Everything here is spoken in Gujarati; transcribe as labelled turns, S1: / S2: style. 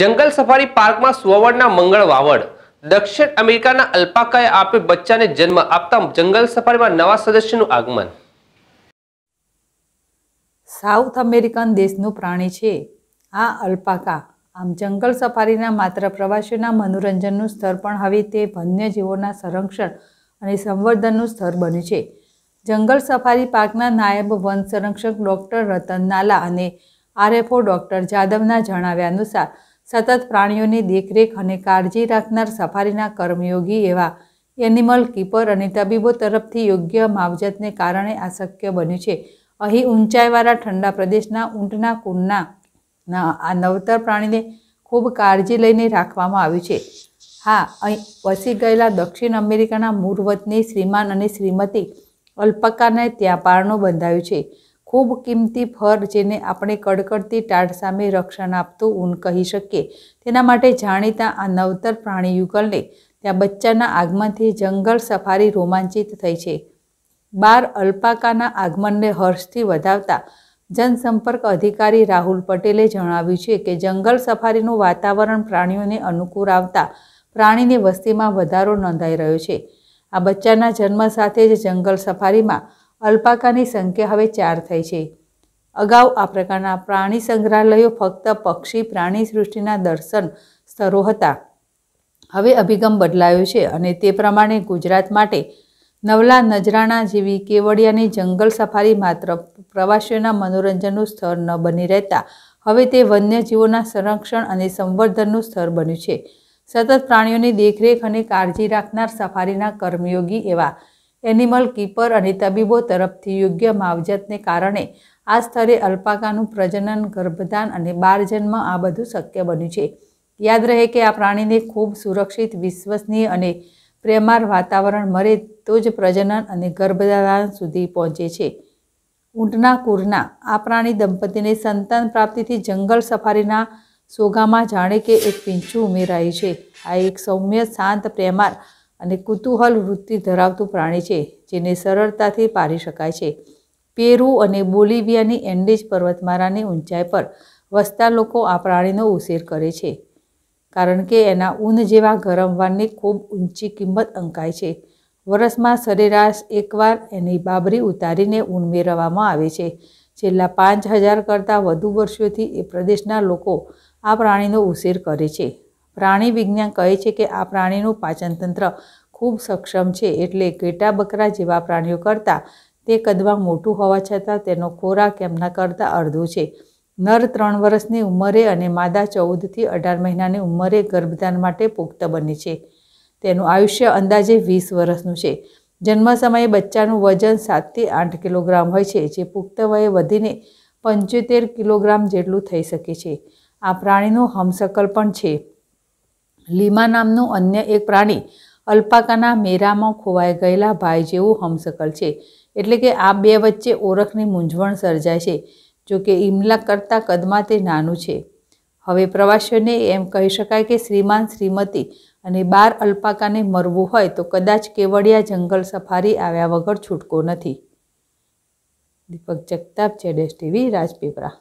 S1: જંગલ સફારી પાર્કમાં સુવર્ણના મંગળ વાવડ દક્ષિણ અમેરિકાના અલ્પાકાએ આપે બચ્ચાને જન્મ આપતા જંગલ સફારીમાં નવા સદસ્યનું આગમન સાઉથ અમેરિકન દેશનું પ્રાણી છે આ અલ્પાકા આમ જંગલ સફારીના માત્ર પ્રવાસીઓના મનોરંજનનું સ્તર પણ હવે તે વન્યજીવોના સંરક્ષણ અને સંવર્ધનનું સ્તર બન્યું છે જંગલ સફારી પાર્કના નાયબ વન સંરક્ષક ડૉક્ટર રતન નાલા અને આરએફઓ ડૉક્ટર જાદવના જણાવ્યા અનુસાર સતત પ્રાણીઓની દેખરેખ અને કાળજી રાખનાર સફારીના કર્મયોગી એવા એનિમલ કીપર અને તબીબો તરફથી યોગ્ય માવજતને કારણે આ શક્ય બન્યું છે અહીં ઊંચાઈવાળા ઠંડા પ્રદેશના ઊંટના કુંડના આ નવતર પ્રાણીને ખૂબ કાળજી લઈને રાખવામાં આવ્યું છે હા અહીં વસી ગયેલા દક્ષિણ અમેરિકાના મૂળ વતની શ્રીમાન અને શ્રીમતી અલ્પકાને ત્યાં પારણું બંધાયું છે ખૂબ કિંમતી ફર જેને આપણે કડકડતી ટાઢ સામે રક્ષણ આપતું ઊન કહી શકીએ તેના માટે જાણીતા આ નવતર પ્રાણીયુગલને ત્યાં બચ્ચાના આગમનથી જંગલ સફારી રોમાંચિત થઈ છે બાર અલ્પાકાના આગમનને હર્ષથી વધાવતા જનસંપર્ક અધિકારી રાહુલ પટેલે જણાવ્યું છે કે જંગલ સફારીનું વાતાવરણ પ્રાણીઓને અનુકૂળ આવતા પ્રાણીની વસ્તીમાં વધારો નોંધાઈ રહ્યો છે આ બચ્ચાના જન્મ સાથે જ જંગલ સફારીમાં અલ્પાકાની સંખ્યા હવે ચાર થઈ છે અગાઉ આ પ્રકારના પ્રાણી સંગ્રહાલયો ફક્ત પક્ષી પ્રાણી સૃષ્ટિના દર્શન સ્તરો હતા હવે અભિગમ બદલાયો છે અને તે પ્રમાણે ગુજરાત માટે નવલા નજરાણા જેવી કેવડિયાની જંગલ સફારી માત્ર પ્રવાસીઓના મનોરંજનનું સ્થળ ન બની રહેતા હવે તે વન્યજીવોના સંરક્ષણ અને સંવર્ધનનું સ્થળ બન્યું છે સતત પ્રાણીઓની દેખરેખ અને કાળજી રાખનાર સફારીના કર્મયોગી એવા એનિમલ કીપર અને તબીબો તરફથી યોગ્ય માવજતને કારણે આ સ્તરે અલ્પાકાનું પ્રજનન ગર્ભદાન અને બાળજન્મ આ બધું શક્ય બન્યું છે યાદ રહે કે આ પ્રાણીને ખૂબ સુરક્ષિત વિશ્વસનીય અને પ્રેમાર વાતાવરણ મળે તો જ પ્રજનન અને ગર્ભદાન સુધી પહોંચે છે ઊંટના કુરના આ પ્રાણી દંપતીને સંતાન પ્રાપ્તિથી જંગલ સફારીના સોગામાં જાણે કે એક પીંછું ઉમેરાયું છે આ એક સૌમ્ય શાંત પ્રેમાર અને કુતૂહલ વૃત્તિ ધરાવતું પ્રાણી છે જેને સરળતાથી પારી શકાય છે પેરુ અને બોલિવિયાની એન્ડીઝ પર્વતમાળાની ઊંચાઈ પર વસતા લોકો આ પ્રાણીનો ઉછેર કરે છે કારણ કે એના ઊન જેવા ગરમ વાનની ખૂબ ઊંચી કિંમત અંકાય છે વરસમાં સરેરાશ એકવાર એની બાબરી ઉતારીને ઊન મેળવવામાં આવે છે છેલ્લા પાંચ હજાર કરતાં વધુ વર્ષોથી એ પ્રદેશના લોકો આ પ્રાણીનો ઉછેર કરે છે પ્રાણી વિજ્ઞાન કહે છે કે આ પ્રાણીનું પાચનતંત્ર ખૂબ સક્ષમ છે એટલે ઘેટા બકરા જેવા પ્રાણીઓ કરતાં તે કદમાં મોટું હોવા છતાં તેનો ખોરાક એમના કરતાં અડધો છે નર ત્રણ વર્ષની ઉંમરે અને માદા ચૌદથી અઢાર મહિનાની ઉંમરે ગર્ભધાન માટે પુખ્ત બને છે તેનું આયુષ્ય અંદાજે વીસ વર્ષનું છે જન્મ સમયે બચ્ચાનું વજન સાતથી આઠ કિલોગ્રામ હોય છે જે પુખ્ત વયે વધીને પંચોતેર કિલોગ્રામ જેટલું થઈ શકે છે આ પ્રાણીનું હમસકલ પણ છે લીમા નામનું અન્ય એક પ્રાણી અલ્પાકાના મેરામાં ખોવાઈ ગયેલા ભાઈ જેવું હમસકલ છે એટલે કે આ બે વચ્ચે ઓળખની મૂંઝવણ સર્જાય છે જો કે ઇમલા કરતાં કદમાં તે નાનું છે હવે પ્રવાસીઓને એમ કહી શકાય કે શ્રીમાન શ્રીમતી અને બાર અલ્પાકાને મરવું હોય તો કદાચ કેવડિયા જંગલ સફારી આવ્યા વગર છૂટકો નથી દીપક જગતાપ જેડેશ ટીવી રાજપીપળા